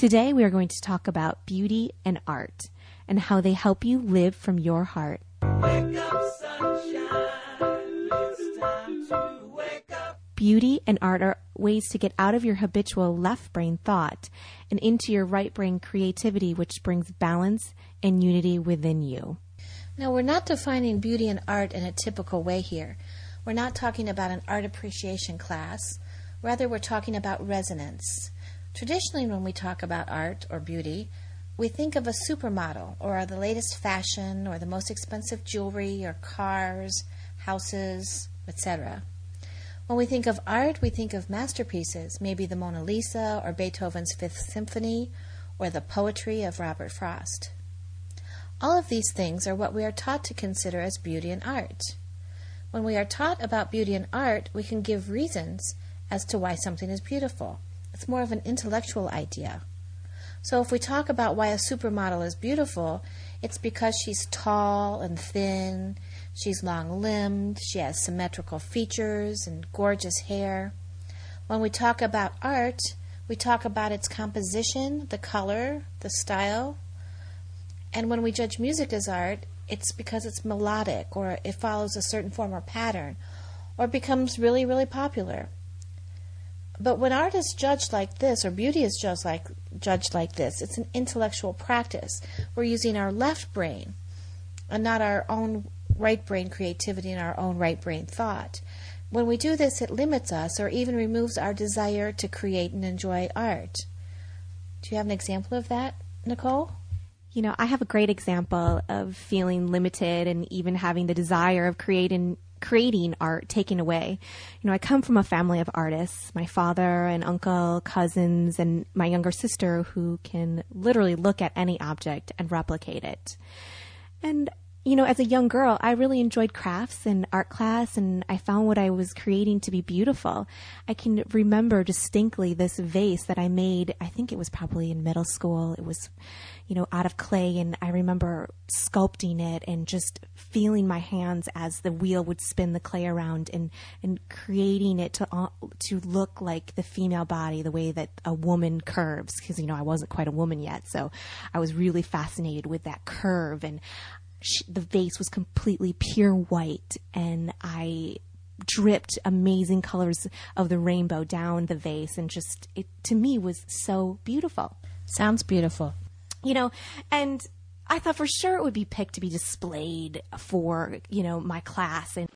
Today, we are going to talk about beauty and art and how they help you live from your heart. Beauty and art are ways to get out of your habitual left brain thought and into your right brain creativity, which brings balance and unity within you. Now, we're not defining beauty and art in a typical way here. We're not talking about an art appreciation class. Rather, we're talking about resonance. Traditionally, when we talk about art or beauty, we think of a supermodel or the latest fashion or the most expensive jewelry or cars, houses, etc. When we think of art, we think of masterpieces, maybe the Mona Lisa or Beethoven's Fifth Symphony or the poetry of Robert Frost. All of these things are what we are taught to consider as beauty and art. When we are taught about beauty and art, we can give reasons as to why something is beautiful. It's more of an intellectual idea. So if we talk about why a supermodel is beautiful, it's because she's tall and thin, she's long limbed, she has symmetrical features and gorgeous hair. When we talk about art, we talk about its composition, the color, the style. And when we judge music as art, it's because it's melodic or it follows a certain form or pattern or becomes really, really popular. But when art is judged like this, or beauty is judged like, judged like this, it's an intellectual practice. We're using our left brain and not our own right brain creativity and our own right brain thought. When we do this, it limits us or even removes our desire to create and enjoy art. Do you have an example of that, Nicole? You know, I have a great example of feeling limited and even having the desire of creating creating art taken away. You know, I come from a family of artists, my father and uncle, cousins, and my younger sister who can literally look at any object and replicate it. And you know, as a young girl, I really enjoyed crafts and art class, and I found what I was creating to be beautiful. I can remember distinctly this vase that I made. I think it was probably in middle school. It was, you know, out of clay, and I remember sculpting it and just feeling my hands as the wheel would spin the clay around and, and creating it to, to look like the female body, the way that a woman curves. Because, you know, I wasn't quite a woman yet, so I was really fascinated with that curve. And she, the vase was completely pure white, and I dripped amazing colors of the rainbow down the vase, and just it to me was so beautiful. Sounds beautiful, you know, and. I thought for sure it would be picked to be displayed for, you know, my class and